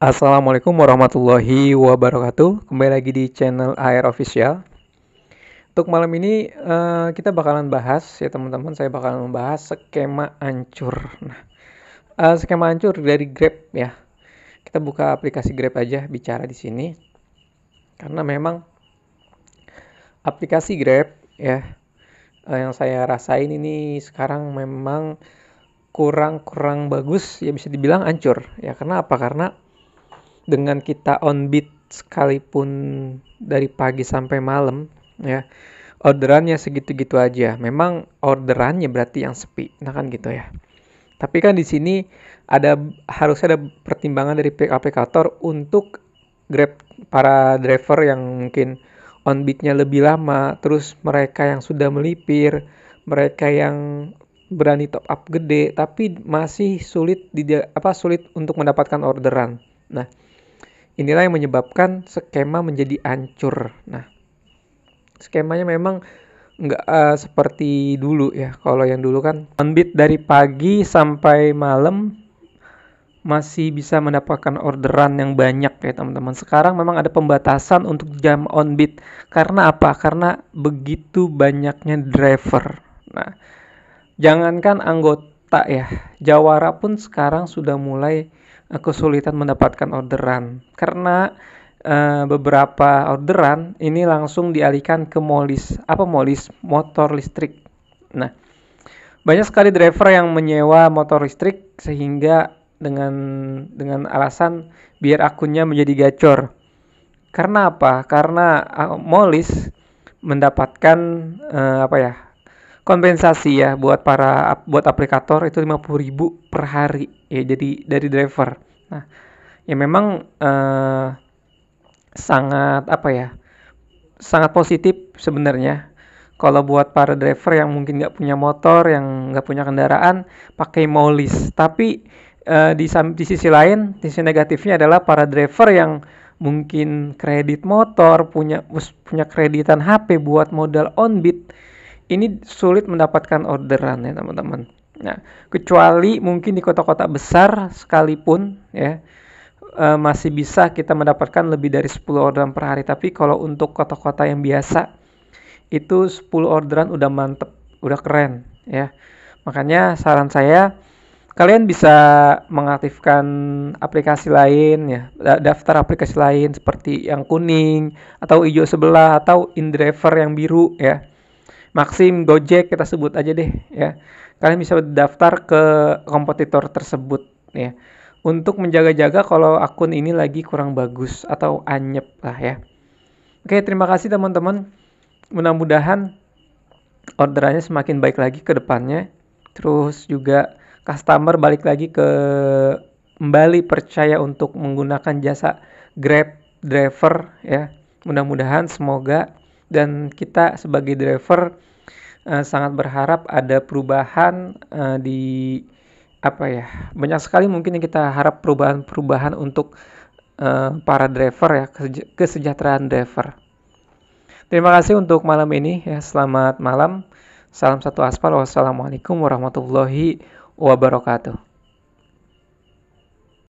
Assalamualaikum warahmatullahi wabarakatuh. Kembali lagi di channel AIR Official. Untuk malam ini uh, kita bakalan bahas ya teman-teman, saya bakalan membahas skema ancur. Nah, uh, skema ancur dari Grab ya. Kita buka aplikasi Grab aja bicara di sini. Karena memang aplikasi Grab ya uh, yang saya rasain ini sekarang memang kurang-kurang bagus ya bisa dibilang ancur ya karena apa karena dengan kita on beat sekalipun dari pagi sampai malam ya orderannya segitu-gitu aja. Memang orderannya berarti yang sepi, nah kan gitu ya. Tapi kan di sini ada harusnya ada pertimbangan dari pihak aplikator untuk grab para driver yang mungkin on beatnya lebih lama, terus mereka yang sudah melipir, mereka yang berani top up gede, tapi masih sulit di apa sulit untuk mendapatkan orderan. Nah, Inilah yang menyebabkan skema menjadi ancur. Nah, skemanya memang nggak uh, seperti dulu ya. Kalau yang dulu kan onbit dari pagi sampai malam masih bisa mendapatkan orderan yang banyak ya teman-teman. Sekarang memang ada pembatasan untuk jam onbit Karena apa? Karena begitu banyaknya driver. Nah, jangankan anggota ya, jawara pun sekarang sudah mulai kesulitan mendapatkan orderan karena uh, beberapa orderan ini langsung dialihkan ke molis apa molis motor listrik. Nah, banyak sekali driver yang menyewa motor listrik sehingga dengan dengan alasan biar akunnya menjadi gacor. Karena apa? Karena uh, molis mendapatkan uh, apa ya? kompensasi ya buat para buat aplikator itu 50.000 per hari ya jadi dari driver nah ya memang eh, sangat apa ya sangat positif sebenarnya kalau buat para driver yang mungkin nggak punya motor yang nggak punya kendaraan pakai molis tapi eh, di, di sisi lain di sisi negatifnya adalah para driver yang mungkin kredit motor, punya punya kreditan HP buat modal on bit ini sulit mendapatkan orderan ya teman-teman. Nah, kecuali mungkin di kota-kota besar sekalipun ya e, masih bisa kita mendapatkan lebih dari 10 orderan per hari, tapi kalau untuk kota-kota yang biasa itu 10 orderan udah mantep, udah keren ya. Makanya saran saya kalian bisa mengaktifkan aplikasi lain ya daftar aplikasi lain seperti yang kuning atau hijau sebelah atau in driver yang biru ya Maxim Gojek kita sebut aja deh ya kalian bisa daftar ke kompetitor tersebut ya untuk menjaga-jaga kalau akun ini lagi kurang bagus atau anyep lah ya. Oke, terima kasih teman-teman. Mudah-mudahan orderannya semakin baik lagi ke depannya. Terus juga customer balik lagi ke kembali percaya untuk menggunakan jasa Grab driver ya. Mudah-mudahan semoga dan kita sebagai driver Eh, sangat berharap ada perubahan uh, di apa ya banyak sekali mungkin yang kita harap perubahan-perubahan untuk uh, para driver ya kesejahteraan driver. Terima kasih untuk malam ini ya selamat malam salam satu aspal wassalamualaikum warahmatullahi wabarakatuh.